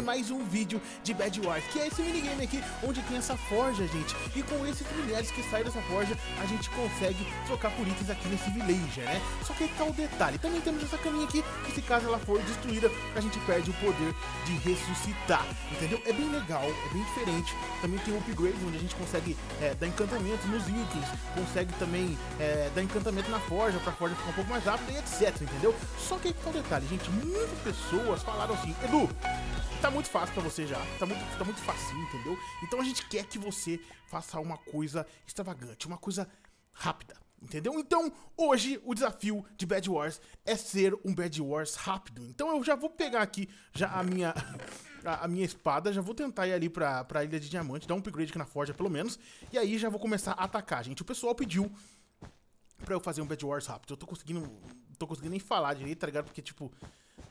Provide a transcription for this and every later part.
trazer mais um vídeo de Bad Wars, que é esse minigame aqui, onde tem essa forja, gente. E com esses minérios que saem dessa forja, a gente consegue trocar por itens aqui nesse villager, né? Só que tá o detalhe, também temos essa caminha aqui, que se caso ela for destruída, a gente perde o poder de ressuscitar, entendeu? É bem legal, é bem diferente. Também tem o upgrade, onde a gente consegue é, dar encantamento nos itens, consegue também é, dar encantamento na forja, pra forja ficar um pouco mais rápida e etc, entendeu? Só que aí tá o detalhe, gente? Muitas pessoas falaram assim, Edu, tá muito fácil pra você já. Tá muito, tá muito facinho, entendeu? Então a gente quer que você faça uma coisa extravagante, uma coisa rápida. Entendeu? Então, hoje o desafio de Bad Wars é ser um Bad Wars rápido. Então eu já vou pegar aqui já a minha a, a minha espada, já vou tentar ir ali pra, pra Ilha de Diamante, dar um upgrade aqui na forja pelo menos, e aí já vou começar a atacar, gente. O pessoal pediu pra eu fazer um Bad Wars rápido. Eu tô conseguindo tô conseguindo nem falar direito, tá ligado? Porque tipo,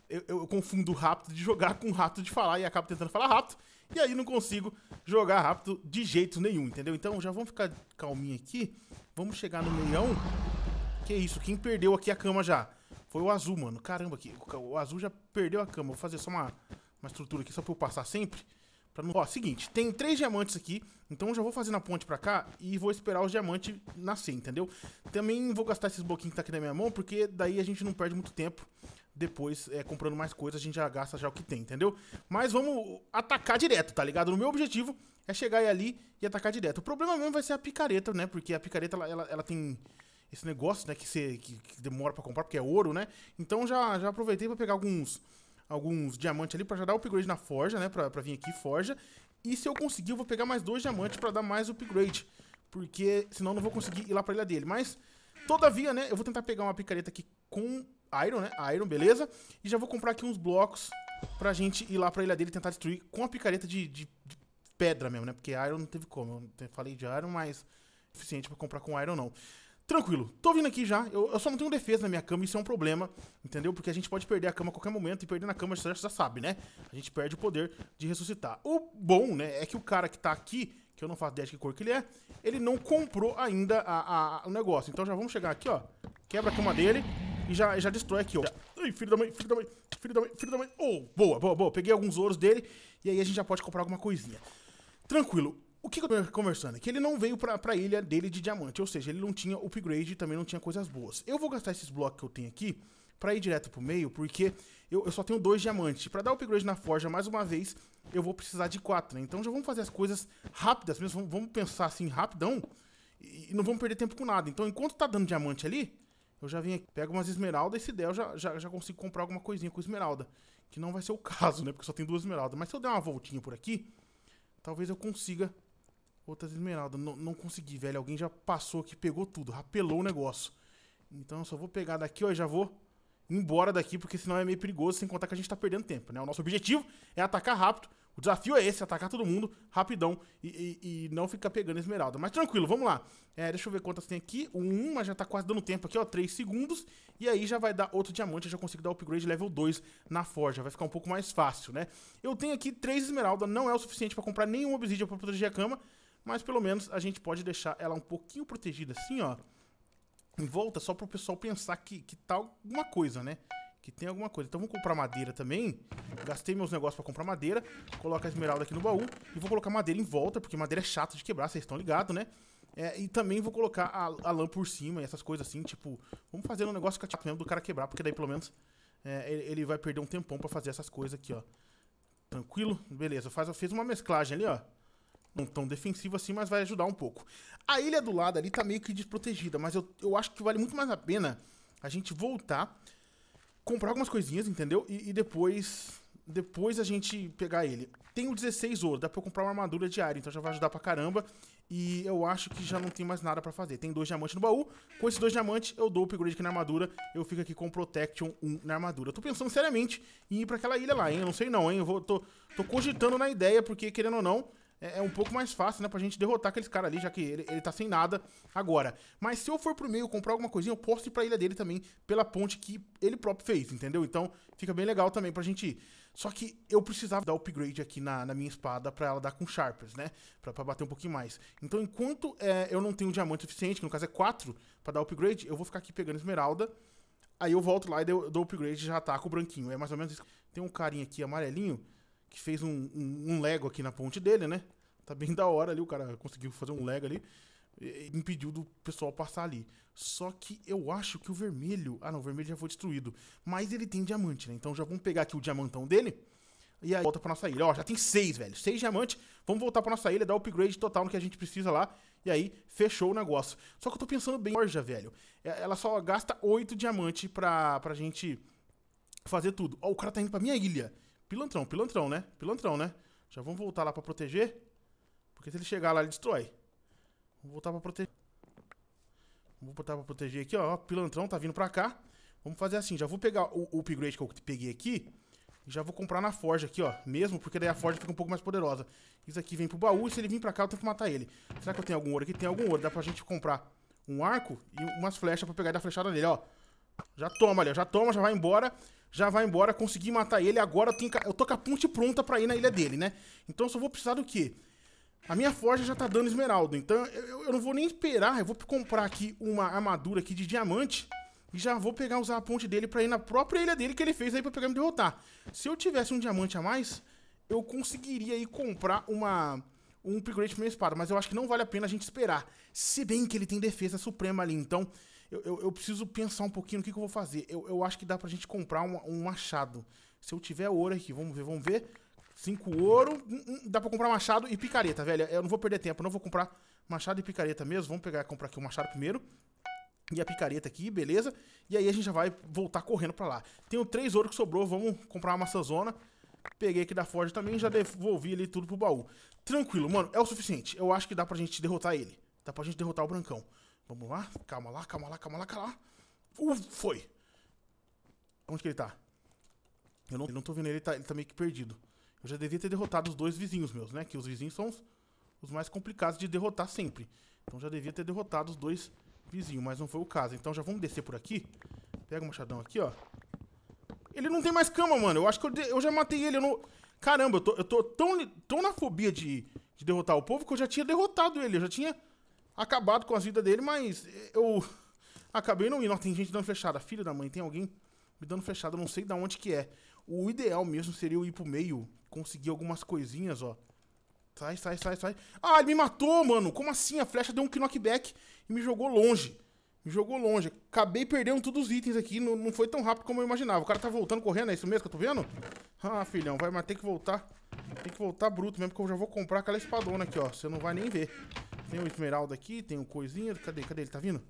eu, eu, confundo rápido de jogar com rápido de falar e acabo tentando falar rápido. E aí não consigo jogar rápido de jeito nenhum, entendeu? Então já vamos ficar calminho aqui. Vamos chegar no meião. Que isso, quem perdeu aqui a cama já? Foi o azul, mano. Caramba, aqui, o azul já perdeu a cama. Vou fazer só uma, uma estrutura aqui, só pra eu passar sempre. Pra não... Ó, seguinte, tem três diamantes aqui. Então eu já vou fazer na ponte pra cá e vou esperar os diamantes nascer, entendeu? Também vou gastar esses bloquinhos que tá aqui na minha mão, porque daí a gente não perde muito tempo depois, é, comprando mais coisas, a gente já gasta já o que tem, entendeu? Mas vamos atacar direto, tá ligado? No meu objetivo é chegar ali e atacar direto. O problema mesmo vai ser a picareta, né? Porque a picareta, ela, ela, ela tem esse negócio, né? Que, você, que, que demora para comprar, porque é ouro, né? Então já, já aproveitei para pegar alguns alguns diamantes ali para já dar o upgrade na forja, né? Pra, pra vir aqui, forja. E se eu conseguir, eu vou pegar mais dois diamantes para dar mais upgrade. Porque senão eu não vou conseguir ir lá pra ilha dele. Mas, todavia, né? Eu vou tentar pegar uma picareta aqui com Iron, né? Iron, beleza? E já vou comprar aqui uns blocos pra gente ir lá pra ilha dele tentar destruir com a picareta de, de, de pedra mesmo, né? Porque Iron não teve como. Eu falei de Iron, mas suficiente pra comprar com Iron não. Tranquilo, tô vindo aqui já. Eu, eu, só não tenho defesa na minha cama, isso é um problema, entendeu? Porque a gente pode perder a cama a qualquer momento e perder na cama, você já sabe, né? A gente perde o poder de ressuscitar. O bom, né, é que o cara que tá aqui, que eu não faço ideia de que cor que ele é, ele não comprou ainda a, a, a, o negócio. Então já vamos chegar aqui, ó. Quebra a cama dele. E já, já destrói aqui, ó. Ai, filho da mãe, filho da mãe, filho da mãe, filho da mãe. Oh, boa, boa, boa. Peguei alguns ouros dele. E aí a gente já pode comprar alguma coisinha. Tranquilo. O que eu tô conversando? É que ele não veio pra, pra ilha dele de diamante. Ou seja, ele não tinha upgrade e também não tinha coisas boas. Eu vou gastar esses blocos que eu tenho aqui pra ir direto pro meio, porque eu, eu só tenho dois diamantes. Pra dar upgrade na forja mais uma vez, eu vou precisar de quatro, né? Então já vamos fazer as coisas rápidas mesmo. Vamos, vamos pensar assim, rapidão. E, e não vamos perder tempo com nada. Então enquanto tá dando diamante ali, eu já vim aqui, pego umas esmeraldas e se der eu já, já, já consigo comprar alguma coisinha com esmeralda. Que não vai ser o caso, né? Porque só tem duas esmeraldas. Mas se eu der uma voltinha por aqui, talvez eu consiga outras esmeraldas. N não consegui, velho. Alguém já passou aqui, pegou tudo, rapelou o negócio. Então eu só vou pegar daqui, ó, e já vou embora daqui, porque senão é meio perigoso, sem contar que a gente tá perdendo tempo, né? O nosso objetivo é atacar rápido o desafio é esse, atacar todo mundo rapidão e, e, e não ficar pegando esmeralda. Mas tranquilo, vamos lá. É, deixa eu ver quantas tem aqui. Um, mas já tá quase dando tempo aqui, ó. três segundos. E aí já vai dar outro diamante. Eu já consigo dar upgrade level 2 na forja. Vai ficar um pouco mais fácil, né? Eu tenho aqui três esmeralda. Não é o suficiente pra comprar nenhum obsidian pra proteger a cama. Mas pelo menos a gente pode deixar ela um pouquinho protegida assim, ó. Em volta, só pro pessoal pensar que, que tá alguma coisa, né? que tem alguma coisa. Então vamos comprar madeira também. Gastei meus negócios pra comprar madeira. Coloca a esmeralda aqui no baú. E vou colocar madeira em volta, porque madeira é chata de quebrar, vocês estão ligados, né? É, e também vou colocar a, a, lã por cima e essas coisas assim, tipo... Vamos fazer um negócio que tipo, mesmo do cara quebrar, porque daí pelo menos é, ele, ele, vai perder um tempão pra fazer essas coisas aqui, ó. Tranquilo? Beleza, faz, fez uma mesclagem ali, ó. Não tão defensivo assim, mas vai ajudar um pouco. A ilha do lado ali tá meio que desprotegida, mas eu, eu acho que vale muito mais a pena a gente voltar comprar algumas coisinhas, entendeu? E, e, depois depois a gente pegar ele. Tenho 16 ouro, dá pra eu comprar uma armadura diária, então já vai ajudar pra caramba. E eu acho que já não tem mais nada pra fazer. Tem dois diamantes no baú. Com esses dois diamantes, eu dou o upgrade aqui na armadura. Eu fico aqui com Protection 1 na armadura. Eu tô pensando seriamente em ir pra aquela ilha lá, hein? Eu não sei não, hein? Eu vou, tô, tô cogitando na ideia, porque, querendo ou não, é, é, um pouco mais fácil, né? Pra gente derrotar aqueles caras ali, já que ele, ele tá sem nada agora. Mas se eu for pro meio comprar alguma coisinha, eu posso ir pra ilha dele também pela ponte que ele próprio fez, entendeu? Então fica bem legal também pra gente ir. Só que eu precisava dar upgrade aqui na, na minha espada pra ela dar com sharpers, né? Pra, pra bater um pouquinho mais. Então enquanto é, eu não tenho diamante suficiente, que no caso é 4 pra dar upgrade, eu vou ficar aqui pegando esmeralda. Aí eu volto lá e dou, dou upgrade e já ataco o branquinho. É mais ou menos isso. Tem um carinha aqui amarelinho que fez um, um, um, Lego aqui na ponte dele, né? Tá bem da hora ali, o cara conseguiu fazer um Lego ali. E, impediu do pessoal passar ali. Só que eu acho que o vermelho. Ah, não, o vermelho já foi destruído. Mas ele tem diamante, né? Então já vamos pegar aqui o diamantão dele. E aí volta pra nossa ilha. Ó, já tem seis, velho. Seis diamantes. Vamos voltar pra nossa ilha, dar upgrade total no que a gente precisa lá. E aí, fechou o negócio. Só que eu tô pensando bem, Forja, velho. É, ela só gasta oito diamantes pra, pra gente fazer tudo. Ó, o cara tá indo pra minha ilha. Pilantrão, pilantrão, né? Pilantrão, né? Já vamos voltar lá pra proteger. Porque se ele chegar lá, ele destrói. Vamos voltar pra proteger. Vamos botar pra proteger aqui, ó. Pilantrão tá vindo pra cá. Vamos fazer assim, já vou pegar o, o upgrade que eu peguei aqui. E já vou comprar na forja aqui, ó. Mesmo, porque daí a forja fica um pouco mais poderosa. Isso aqui vem pro baú e se ele vir pra cá, eu tenho que matar ele. Será que eu tenho algum ouro aqui? Tem algum ouro. Dá pra gente comprar um arco e umas flechas pra pegar e dar flechada nele, ó. Já toma ali, já toma, já vai embora. Já vai embora, consegui matar ele. Agora eu, tenho, eu tô com a ponte pronta pra ir na ilha dele, né? Então eu só vou precisar do quê? A minha forja já tá dando esmeralda, então eu, eu não vou nem esperar. Eu vou comprar aqui uma armadura aqui de diamante e já vou pegar, usar a ponte dele pra ir na própria ilha dele que ele fez aí pra pegar e me derrotar. Se eu tivesse um diamante a mais, eu conseguiria ir comprar uma um upgrade pra minha espada, mas eu acho que não vale a pena a gente esperar. Se bem que ele tem defesa suprema ali, então eu, eu, eu, preciso pensar um pouquinho no que, que eu vou fazer. Eu, eu acho que dá pra gente comprar um, um machado. Se eu tiver ouro aqui, vamos ver, vamos ver. Cinco ouro, dá pra comprar machado e picareta, velho. Eu não vou perder tempo, não vou comprar machado e picareta mesmo. Vamos pegar, comprar aqui o machado primeiro. E a picareta aqui, beleza? E aí a gente já vai voltar correndo pra lá. Tenho três ouro que sobrou, vamos comprar uma maçãzona. Peguei aqui da Ford também, já devolvi ali tudo pro baú. Tranquilo, mano, é o suficiente. Eu acho que dá pra gente derrotar ele. Dá pra gente derrotar o Brancão. Vamos lá, calma lá, calma lá, calma lá, calma lá. Uh, foi! Onde que ele tá? Eu não, eu não tô vendo ele, ele tá, ele tá meio que perdido. Eu já devia ter derrotado os dois vizinhos meus, né? Que os vizinhos são os, os mais complicados de derrotar sempre. Então já devia ter derrotado os dois vizinhos, mas não foi o caso. Então já vamos descer por aqui. Pega o machadão aqui, ó. Ele não tem mais cama, mano. Eu acho que eu, eu já matei ele. Eu não... Caramba, eu tô, eu tô tão, tão na fobia de, de derrotar o povo que eu já tinha derrotado ele. Eu já tinha acabado com as vidas dele, mas eu acabei não indo. tem gente dando fechada. Filho da mãe, tem alguém me dando fechada, não sei de onde que é. O ideal mesmo seria eu ir pro meio, conseguir algumas coisinhas, ó. Sai, sai, sai, sai. Ah, ele me matou, mano. Como assim? A flecha deu um knockback e me jogou longe. Me jogou longe. Acabei perdendo todos os itens aqui. Não, não foi tão rápido como eu imaginava. O cara tá voltando correndo, é isso mesmo que eu tô vendo? Ah, filhão, vai, mas tem que voltar. Tem que voltar bruto mesmo, que eu já vou comprar aquela espadona aqui, ó. Você não vai nem ver. Tem o esmeralda aqui, tem o coisinha. Cadê? Cadê ele? Tá vindo?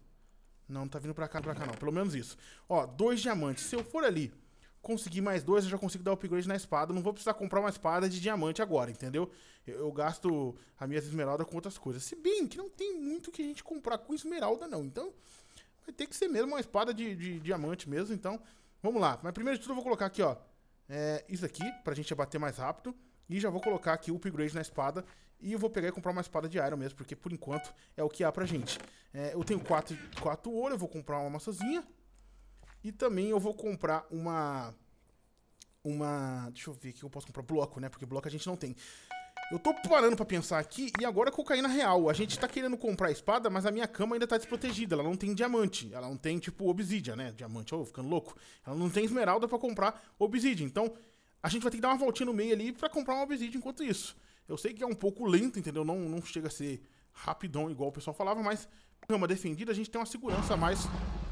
Não, não tá vindo pra cá, pra cá não. Pelo menos isso. Ó, dois diamantes. Se eu for ali conseguir mais dois, eu já consigo dar upgrade na espada. Não vou precisar comprar uma espada de diamante agora, entendeu? Eu, eu gasto a minha esmeralda com outras coisas. Se bem que não tem muito que a gente comprar com esmeralda, não. Então, vai ter que ser mesmo uma espada de, de diamante mesmo. Então, vamos lá. Mas primeiro de tudo eu vou colocar aqui, ó. É, isso aqui, pra gente abater mais rápido. E já vou colocar aqui o upgrade na espada. E eu vou pegar e comprar uma espada de Iron mesmo, porque por enquanto é o que há pra gente. É, eu tenho quatro, quatro ouro, eu vou comprar uma maçãzinha. E também eu vou comprar uma... Uma... Deixa eu ver aqui, eu posso comprar bloco, né? Porque bloco a gente não tem. Eu tô parando pra pensar aqui, e agora cocaína real. A gente tá querendo comprar a espada, mas a minha cama ainda tá desprotegida. Ela não tem diamante. Ela não tem, tipo, obsidian, né? Diamante, ô, oh, ficando louco. Ela não tem esmeralda pra comprar obsidian. Então, a gente vai ter que dar uma voltinha no meio ali pra comprar uma obsidian enquanto isso. Eu sei que é um pouco lento, entendeu? Não, não chega a ser rapidão igual o pessoal falava, mas cama defendida a gente tem uma segurança a mais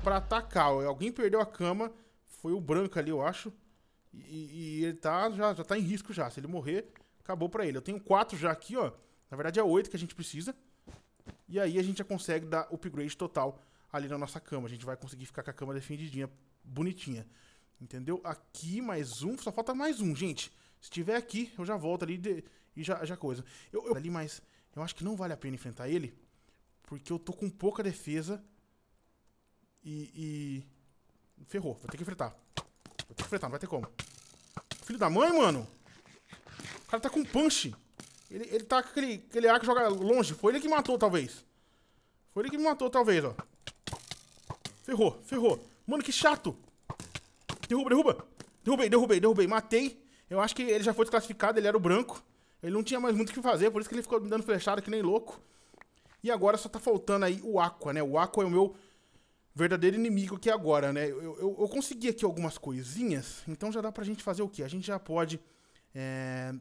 para atacar. Alguém perdeu a cama, foi o branco ali, eu acho. E, e, ele tá, já, já tá em risco já. Se ele morrer, acabou pra ele. Eu tenho quatro já aqui, ó. Na verdade é oito que a gente precisa. E aí a gente já consegue dar upgrade total ali na nossa cama. A gente vai conseguir ficar com a cama defendidinha, bonitinha. Entendeu? Aqui mais um, só falta mais um, gente. Se tiver aqui, eu já volto ali e já, já coisa. Eu, eu ali, mas eu acho que não vale a pena enfrentar ele, porque eu tô com pouca defesa e. e... Ferrou, vou ter que enfrentar. Vou ter que enfrentar, não vai ter como. Filho da mãe, mano! O cara tá com punch. Ele, ele tá com aquele, aquele ar que joga longe. Foi ele que matou, talvez. Foi ele que me matou, talvez, ó. Ferrou, ferrou. Mano, que chato. Derruba, derruba. Derrubei, derrubei, derrubei. Matei. Eu acho que ele já foi desclassificado, ele era o branco. Ele não tinha mais muito o que fazer, por isso que ele ficou me dando flechada que nem louco. E agora só tá faltando aí o Aqua, né? O Aqua é o meu verdadeiro inimigo aqui agora, né? Eu, eu, eu consegui aqui algumas coisinhas, então já dá pra gente fazer o quê? A gente já pode é,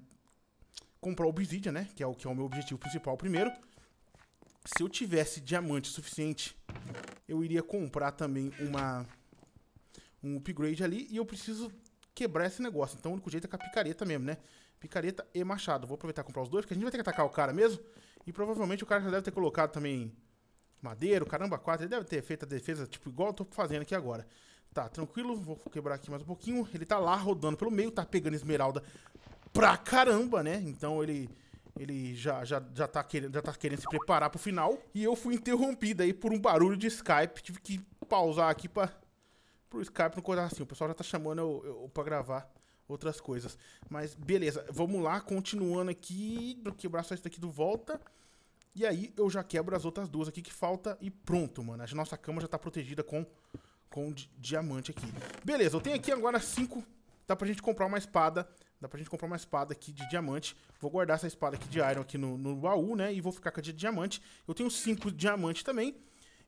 comprar obsidian, né? Que é, o, que é o meu objetivo principal primeiro. Se eu tivesse diamante suficiente, eu iria comprar também uma um upgrade ali. E eu preciso quebrar esse negócio. Então o único jeito é com a picareta mesmo, né? Picareta e machado. Vou aproveitar e comprar os dois, porque a gente vai ter que atacar o cara mesmo. E provavelmente o cara já deve ter colocado também madeiro, caramba, quatro. Ele deve ter feito a defesa, tipo, igual eu tô fazendo aqui agora. Tá, tranquilo. Vou quebrar aqui mais um pouquinho. Ele tá lá rodando pelo meio, tá pegando esmeralda pra caramba, né? Então ele... Ele já, já, já, tá querendo, já tá querendo se preparar pro final. E eu fui interrompido aí por um barulho de Skype. Tive que pausar aqui pra, pro Skype não cortar assim. O pessoal já tá chamando eu, eu pra gravar outras coisas. Mas beleza, vamos lá, continuando aqui, quebrar só isso daqui do volta. E aí eu já quebro as outras duas aqui que falta e pronto, mano. A nossa cama já tá protegida com, com diamante aqui. Beleza, eu tenho aqui agora cinco. Dá pra gente comprar uma espada. Dá pra gente comprar uma espada aqui de diamante. Vou guardar essa espada aqui de iron aqui no, no baú, né? E vou ficar com a de diamante. Eu tenho cinco diamantes também.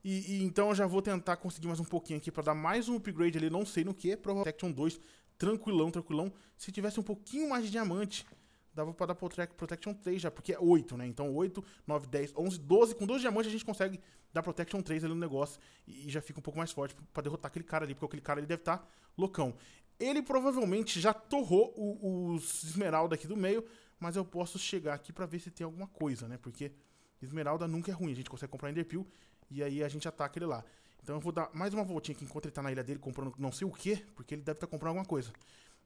E, e, então eu já vou tentar conseguir mais um pouquinho aqui pra dar mais um upgrade ali, não sei no que. Protection 2 tranquilão, tranquilão. Se tivesse um pouquinho mais de diamante, dava pra dar Protection 3 já, porque é 8, né? Então 8, 9, 10, 11, 12. Com 12 diamantes a gente consegue dar Protection 3 ali no negócio e já fica um pouco mais forte pra derrotar aquele cara ali, porque aquele cara ele deve estar tá loucão. Ele provavelmente já torrou o, os esmeralda aqui do meio, mas eu posso chegar aqui pra ver se tem alguma coisa, né? Porque esmeralda nunca é ruim, a gente consegue comprar Enderpeel e aí a gente ataca ele lá. Então eu vou dar mais uma voltinha aqui enquanto ele tá na ilha dele comprando não sei o que, porque ele deve estar tá comprando alguma coisa.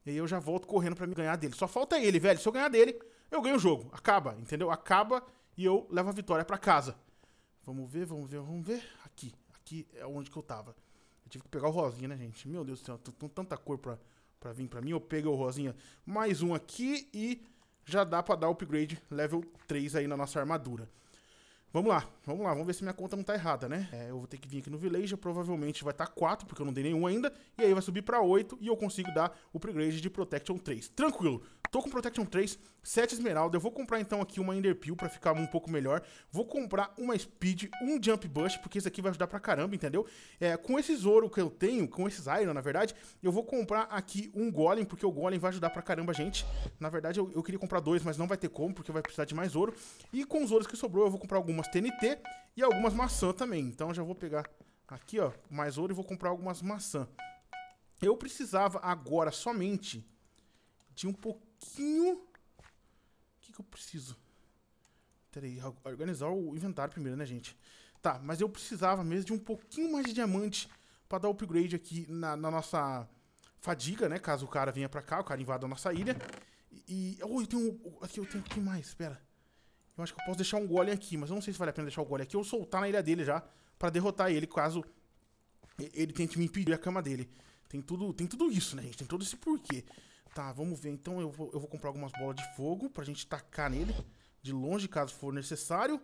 E aí eu já volto correndo para me ganhar dele. Só falta ele, velho. Se eu ganhar dele, eu ganho o jogo. Acaba, entendeu? Acaba e eu levo a vitória para casa. Vamos ver, vamos ver, vamos ver. Aqui, aqui é onde que eu tava. Eu tive que pegar o rosinha, né, gente? Meu Deus do céu, tanta cor pra, pra vir pra mim. Eu pego o rosinha. Mais um aqui e já dá pra dar upgrade level 3 aí na nossa armadura. Vamos lá, vamos lá, vamos ver se minha conta não tá errada, né? É, eu vou ter que vir aqui no Villager, provavelmente vai estar tá 4, porque eu não dei nenhum ainda, e aí vai subir pra 8 e eu consigo dar o upgrade de Protection 3. Tranquilo, tô com Protection 3, 7 Esmeralda, eu vou comprar então aqui uma Ender Peel pra ficar um pouco melhor, vou comprar uma Speed, um Jump Bush, porque isso aqui vai ajudar pra caramba, entendeu? É, com esses ouro que eu tenho, com esses Iron, na verdade, eu vou comprar aqui um Golem, porque o Golem vai ajudar pra caramba a gente. Na verdade, eu, eu queria comprar dois, mas não vai ter como, porque vai precisar de mais ouro. E com os ouros que sobrou, eu vou comprar algumas algumas TNT e algumas maçã também. Então já vou pegar aqui, ó, mais ouro e vou comprar algumas maçã. Eu precisava agora somente de um pouquinho... O que, que eu preciso? Pera aí, organizar o inventário primeiro, né, gente? Tá, mas eu precisava mesmo de um pouquinho mais de diamante para dar upgrade aqui na, na, nossa fadiga, né? Caso o cara venha pra cá, o cara invada a nossa ilha. E... e oh, eu tenho... Aqui, eu tenho... O que mais? Espera. Eu acho que eu posso deixar um golem aqui, mas eu não sei se vale a pena deixar o golem aqui ou soltar na ilha dele já pra derrotar ele, caso ele tente me impedir a cama dele. Tem tudo, tem tudo isso, né, gente? Tem todo esse porquê. Tá, vamos ver. Então eu vou, eu vou comprar algumas bolas de fogo pra gente tacar nele de longe, caso for necessário.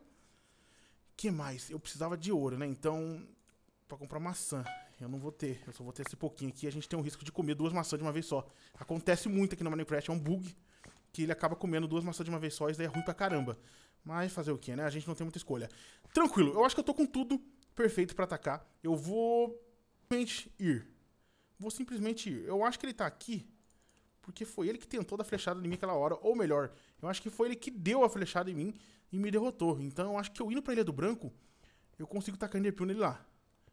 que mais? Eu precisava de ouro, né? Então, pra comprar maçã. Eu não vou ter, eu só vou ter esse pouquinho aqui. A gente tem o risco de comer duas maçãs de uma vez só. Acontece muito aqui no Minecraft, é um bug que ele acaba comendo duas maçãs de uma vez só, e daí é ruim pra caramba. Mas fazer o que, né? A gente não tem muita escolha. Tranquilo, eu acho que eu tô com tudo perfeito para atacar. Eu vou simplesmente ir. Vou simplesmente ir. Eu acho que ele tá aqui porque foi ele que tentou dar flechada em mim aquela hora, ou melhor, eu acho que foi ele que deu a flechada em mim e me derrotou. Então eu acho que eu indo pra Ilha do Branco, eu consigo tacar Enderpeel nele lá.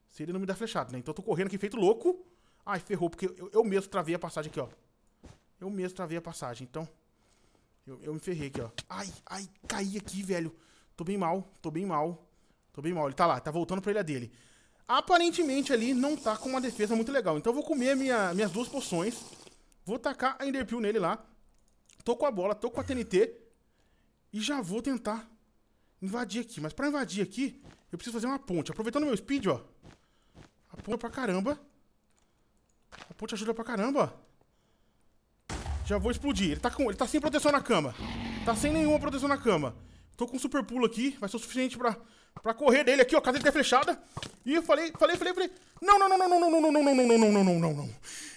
Se ele não me der flechada, né? Então eu tô correndo aqui feito louco. Ai, ferrou, porque eu, eu mesmo travei a passagem aqui, ó. Eu mesmo travei a passagem, então... Eu, eu me ferrei aqui, ó. Ai, ai, caí aqui, velho. Tô bem mal, tô bem mal. Tô bem mal. Ele tá lá, tá voltando pra ilha dele. Aparentemente ali não tá com uma defesa muito legal. Então eu vou comer minha, minhas duas poções. Vou tacar a Enderpeel nele lá. Tô com a bola, tô com a TNT. E já vou tentar invadir aqui. Mas pra invadir aqui, eu preciso fazer uma ponte. Aproveitando meu speed, ó. A ponte é pra caramba. A ponte ajuda pra caramba, ó. Já vou explodir. Ele tá, com, ele tá sem proteção na cama. Tá sem nenhuma proteção na cama. Tô com super pulo aqui. Vai ser o suficiente pra, pra correr dele aqui, ó. Casa dele tá fechada. E eu falei, falei, falei, falei. Não, não, não, não, não, não, não, não, não, não, não, não, não, não, não.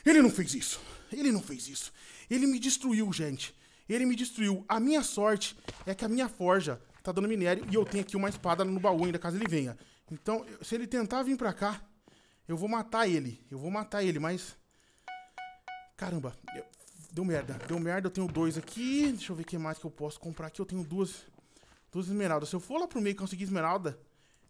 Ele não fez isso. Ele não fez isso. Ele me destruiu, gente. Ele me destruiu. A minha sorte é que a minha forja tá dando minério e eu tenho aqui uma espada no baú ainda, caso ele venha. Então, se ele tentar vir pra cá, eu vou matar ele. Eu vou matar ele, mas... Caramba, eu, Deu merda, deu merda, eu tenho dois aqui. Deixa eu ver o que mais que eu posso comprar aqui. Eu tenho duas, duas esmeraldas. Se eu for lá pro meio e conseguir esmeralda,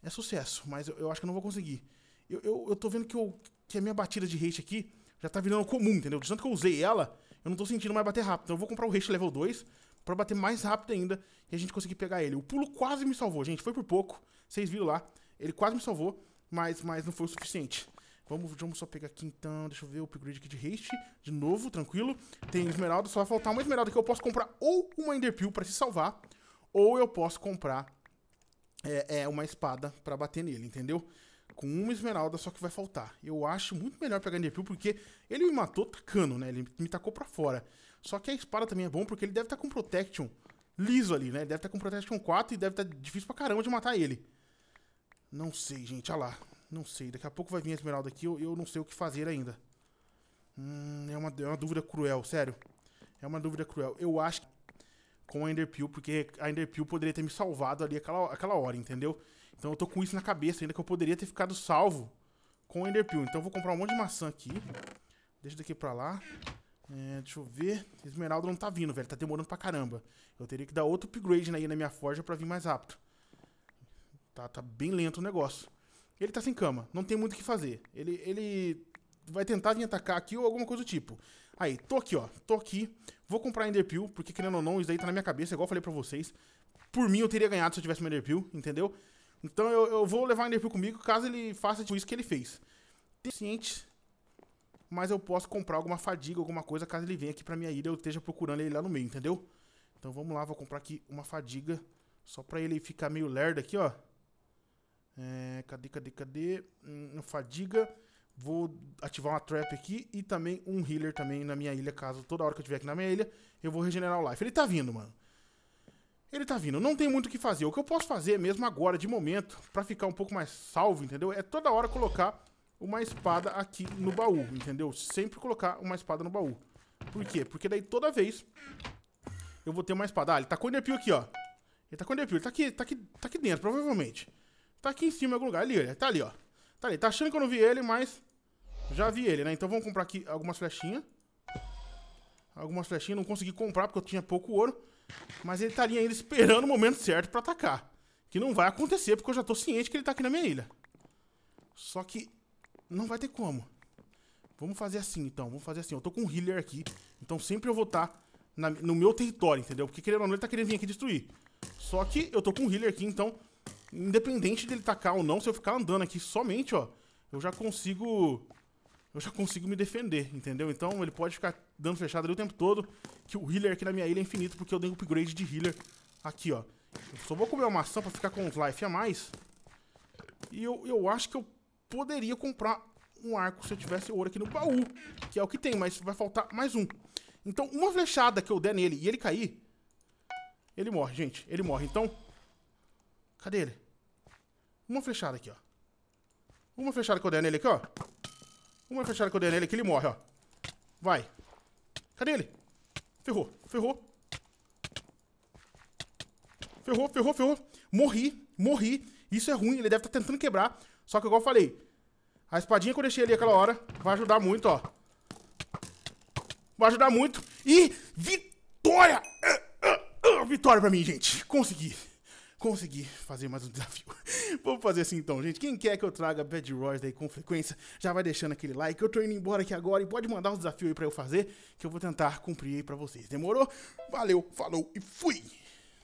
é sucesso. Mas eu, eu, acho que eu não vou conseguir. Eu, eu, eu tô vendo que, eu, que a minha batida de haste aqui já tá virando comum, entendeu? De tanto que eu usei ela, eu não tô sentindo mais bater rápido. Então eu vou comprar o haste level 2 pra bater mais rápido ainda e a gente conseguir pegar ele. O pulo quase me salvou, gente. Foi por pouco. Vocês viram lá. Ele quase me salvou, mas, mas não foi o suficiente. Vamos, vamos só pegar aqui então. Deixa eu ver o upgrade aqui de haste. De novo, tranquilo. Tem esmeralda, só vai faltar uma esmeralda que eu posso comprar ou uma enderpeel pra se salvar. Ou eu posso comprar é, é uma espada pra bater nele, entendeu? Com uma esmeralda só que vai faltar. Eu acho muito melhor pegar enderpeel porque ele me matou tacando, né? Ele me tacou pra fora. Só que a espada também é bom porque ele deve estar tá com protection liso ali, né? Ele deve estar tá com protection 4 e deve estar tá difícil pra caramba de matar ele. Não sei, gente. Olha lá. Não sei, daqui a pouco vai vir a esmeralda aqui, eu, eu não sei o que fazer ainda. Hum, é uma, é uma dúvida cruel, sério. É uma dúvida cruel. Eu acho que com a Enderpeel, porque a Enderpeel poderia ter me salvado ali aquela, aquela hora, entendeu? Então eu tô com isso na cabeça ainda, que eu poderia ter ficado salvo com a Enderpeel. Então eu vou comprar um monte de maçã aqui. Deixa daqui pra lá. É, deixa eu ver. Esmeralda não tá vindo, velho. Tá demorando pra caramba. Eu teria que dar outro upgrade aí na minha forja pra vir mais rápido. Tá, tá bem lento o negócio. Ele tá sem cama, não tem muito o que fazer. Ele, ele vai tentar vir atacar aqui ou alguma coisa do tipo. Aí, tô aqui, ó. Tô aqui. Vou comprar Enderpeel, porque querendo ou não, isso daí tá na minha cabeça, igual eu falei pra vocês. Por mim, eu teria ganhado se eu tivesse meu Enderpeel, entendeu? Então eu, eu vou levar o Enderpeel comigo, caso ele faça tipo, isso que ele fez. tenho ciente, mas eu posso comprar alguma fadiga, alguma coisa, caso ele venha aqui pra minha ilha, eu esteja procurando ele lá no meio, entendeu? Então vamos lá, vou comprar aqui uma fadiga, só pra ele ficar meio lerdo aqui, ó. É, cadê, cadê, cadê? Hum, fadiga. Vou ativar uma trap aqui e também um healer também na minha ilha, caso toda hora que eu estiver aqui na minha ilha, eu vou regenerar o life. Ele tá vindo, mano. Ele tá vindo, não tem muito o que fazer. O que eu posso fazer mesmo agora, de momento, pra ficar um pouco mais salvo, entendeu? É toda hora colocar uma espada aqui no baú, entendeu? Sempre colocar uma espada no baú. Por quê? Porque daí toda vez eu vou ter uma espada. Ah, ele tá com o Enderpeel aqui, ó. Ele tá com o Enderpeel, ele tá aqui, tá aqui, tá aqui dentro, provavelmente. Tá aqui em cima em algum lugar. Ali, olha. Tá ali, ó. Tá ali. Tá achando que eu não vi ele, mas já vi ele, né? Então vamos comprar aqui algumas flechinhas. Algumas flechinhas. Não consegui comprar porque eu tinha pouco ouro. Mas ele tá ali ainda esperando o momento certo pra atacar. Que não vai acontecer porque eu já tô ciente que ele tá aqui na minha ilha. Só que não vai ter como. Vamos fazer assim, então. Vamos fazer assim. Eu tô com um healer aqui. Então sempre eu vou estar tá no meu território, entendeu? Porque querendo ou não, ele tá querendo vir aqui destruir. Só que eu tô com um healer aqui, então Independente dele tacar ou não, se eu ficar andando aqui somente, ó, eu já consigo... Eu já consigo me defender, entendeu? Então ele pode ficar dando flechada ali o tempo todo, que o healer aqui na minha ilha é infinito, porque eu dei upgrade de healer aqui, ó. Eu só vou comer uma maçã pra ficar com uns life a mais. E eu, eu acho que eu poderia comprar um arco se eu tivesse ouro aqui no baú, que é o que tem, mas vai faltar mais um. Então uma flechada que eu der nele e ele cair, ele morre, gente. Ele morre. Então Cadê ele? Uma flechada aqui, ó. Uma flechada que eu der nele aqui, ó. Uma flechada que eu der nele aqui, ele morre, ó. Vai. Cadê ele? Ferrou, ferrou. Ferrou, ferrou, ferrou. Morri, morri. Isso é ruim, ele deve estar tá tentando quebrar. Só que igual eu falei, a espadinha que eu deixei ali aquela hora vai ajudar muito, ó. Vai ajudar muito. E vitória! Ah, ah, ah, vitória pra mim, gente. Consegui consegui fazer mais um desafio. Vamos fazer assim então, gente. Quem quer que eu traga Bad Royce aí com frequência, já vai deixando aquele like. Eu tô indo embora aqui agora e pode mandar um desafio aí pra eu fazer, que eu vou tentar cumprir aí pra vocês. Demorou? Valeu, falou e fui!